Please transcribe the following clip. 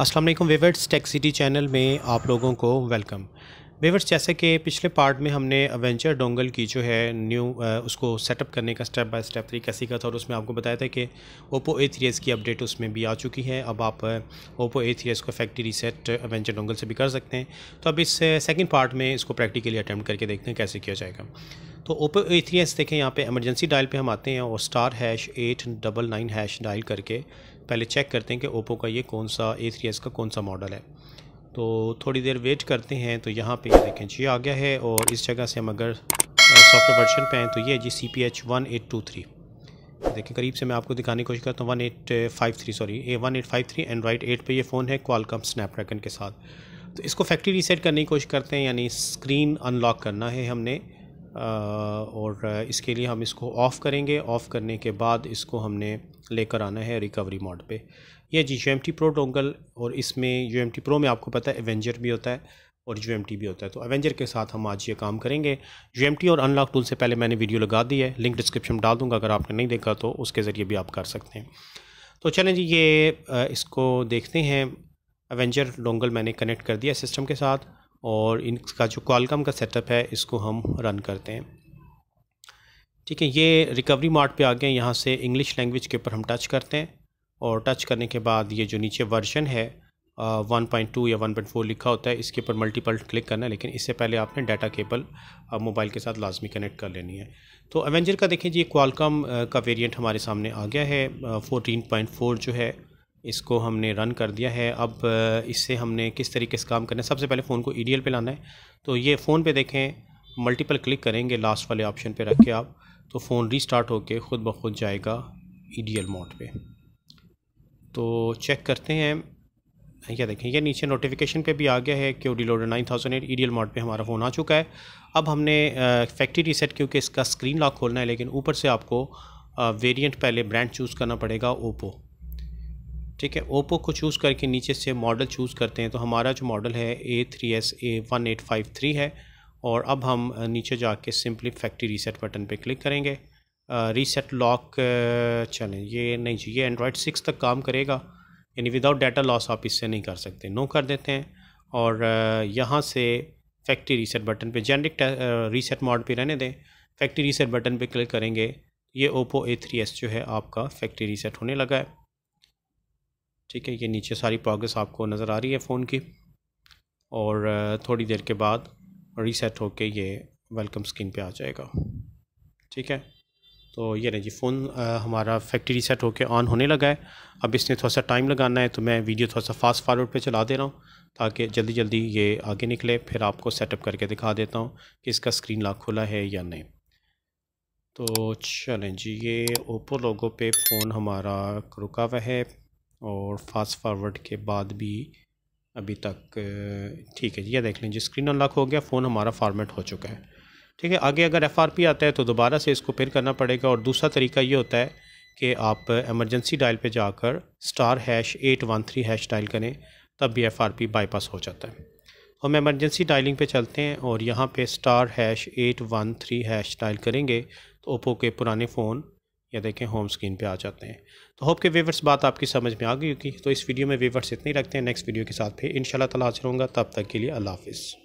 अस्सलाम वालेकुम weavers tech city channel में आप लोगों को वेलकम वेवर्स जैसे कि पिछले पार्ट में हमने अवेंचर डोंगल की जो है न्यू उसको सेटअप करने का स्टेप बाय स्टेप तरीका सीखा था और उसमें आपको बताया था कि ओप्पो ए थ्री एस की अपडेट उसमें भी आ चुकी है अब आप ओप्पो ए थ्री एस को फैक्ट्री रीसेट एवेंचर डोंगल से भी कर सकते हैं तो अब इस सेकेंड पार्ट में इसको प्रैक्टिकली अटैम्प्ट करके देखते हैं कैसे किया जाएगा तो ओप्पो ए थ्री एस देखें यहाँ पर एमरजेंसी डायल पर हम आते हैं और star hash eight double nine hash dial करके पहले चेक करते हैं कि ओप्पो का ये कौन सा ए थ्री एस का कौन सा मॉडल है तो थोड़ी देर वेट करते हैं तो यहाँ पे देखें जी आ गया है और इस जगह से हम अगर सॉफ्टवेयर वर्जन पे हैं तो ये जी C P H one eight two three देखिए करीब से मैं आपको दिखाने की कोशिश करता हूँ one eight five three sorry A one eight five three android eight पर यह फ़ोन है क्वालकम स्नैपड्रैगन के साथ तो इसको फैक्ट्री रीसेट करने की कोशिश करते हैं यानी स्क्रीन अनलॉक करना है हमने और इसके लिए हम इसको ऑफ़ करेंगे ऑफ़ करने के बाद इसको हमने लेकर आना है रिकवरी मोड पे ये जी U M T pro dongle और इसमें यू एम टी प्रो में आपको पता है एवेंजर भी होता है और यू एम टी भी होता है तो एवेंजर के साथ हम आज ये काम करेंगे यू एम टी और अनलॉक टूल से पहले मैंने वीडियो लगा दी है लिंक डिस्क्रिप्शन में डाल दूँगा अगर आपने नहीं देखा तो उसके ज़रिए भी आप कर सकते हैं तो चलें जी ये इसको देखते हैं एवेंजर डोंगल मैंने कनेक्ट कर दिया सिस्टम के साथ और इनका जो क्वालकम का सेटअप है इसको हम रन करते हैं ठीक है ये रिकवरी मार्ट पे आ गए यहाँ से इंग्लिश लैंग्वेज के ऊपर हम टच करते हैं और टच करने के बाद ये जो नीचे वर्जन है वन पॉइंट टू या वन पॉइंट फोर लिखा होता है इसके ऊपर मल्टीपल क्लिक करना है लेकिन इससे पहले आपने डाटा केबल मोबाइल के साथ लाजमी कनेक्ट कर लेनी है तो एवेंजर का देखें जी क्वालकम का वेरिएंट हमारे सामने आ गया है फोर्टीन पॉइंट फोर जो है इसको हमने रन कर दिया है अब इससे हमने किस तरीके से काम करना है सबसे पहले फ़ोन को ई डी एल पे लाना है तो ये फ़ोन पे देखें मल्टीपल क्लिक करेंगे लास्ट वाले ऑप्शन पे रख के आप तो फ़ोन रीस्टार्ट होके ख़ुद ब खुद जाएगा ई डी एल मोड पर तो चेक करते हैं यह देखें यह नीचे नोटिफिकेशन पे भी आ गया है कि D loader nine thousand eight E D L mode पर हमारा फ़ोन आ चुका है अब हमने फैक्ट्री रीसेट क्योंकि इसका स्क्रीन लॉक खोलना है लेकिन ऊपर से आपको वेरियंट पहले ब्रांड चूज़ करना पड़ेगा ओप्पो ठीक है ओप्पो को चूज़ करके नीचे से मॉडल चूज़ करते हैं तो हमारा जो मॉडल है A three S A one eight five three है और अब हम नीचे जाके सिंपली फैक्ट्री रीसेट बटन पे क्लिक करेंगे रीसेट लॉक चलें ये नहीं जी ये एंड्रॉयड सिक्स तक काम करेगा यानी विदाउट डाटा लॉस आप इससे नहीं कर सकते नो कर देते हैं और यहाँ से फैक्ट्री रीसेट बटन पे जेनरिक रीसेट मॉड पे रहने दें फैक्ट्री रीसेट बटन पे क्लिक करेंगे ये ओप्पो ए थ्री एस जो है आपका फैक्ट्री रीसेट होने लगा है ठीक है ये नीचे सारी प्रोग्रेस आपको नज़र आ रही है फ़ोन की और थोड़ी देर के बाद रीसेट होके ये वेलकम स्क्रीन पे आ जाएगा ठीक है तो ये नहीं जी फ़ोन हमारा फैक्ट्री रीसेट होके ऑन होने लगा है अब इसने थोड़ा सा टाइम लगाना है तो मैं वीडियो थोड़ा सा फास्ट फॉरवर्ड पे चला दे रहा हूँ ताकि जल्दी जल्दी ये आगे निकले फिर आपको सेटअप करके दिखा देता हूँ कि इसका स्क्रीन लाख खुला है या नहीं तो चलें जी ये ओप्पो लोगों पे फ़ोन हमारा रुका हुआ है और फास्ट फारवर्ड के बाद भी अभी तक ठीक है ये देख लें जी स्क्रीन अनलॉक हो गया फ़ोन हमारा फॉर्मेट हो चुका है ठीक है आगे अगर एफ आर पी आता है तो दोबारा से इसको फिर करना पड़ेगा और दूसरा तरीका ये होता है कि आप एमरजेंसी डायल पे जाकर star hash eight one three hash dial करें तब भी एफ आर पी बाईपास हो जाता है तो हम एमरजेंसी डायलिंग पे चलते हैं और यहाँ पे star hash eight one three hash dial करेंगे तो ओप्पो के पुराने फ़ोन या देखें होम स्क्रीन पे आ जाते हैं तो होप के वीवर्स बात आपकी समझ में आ गई होगी तो इस वीडियो में वीवर्स इतने ही रखते हैं नेक्स्ट वीडियो के साथ फिर इन ताला हाजिर होंगे तब तक के लिए अल्लाह हाफिज़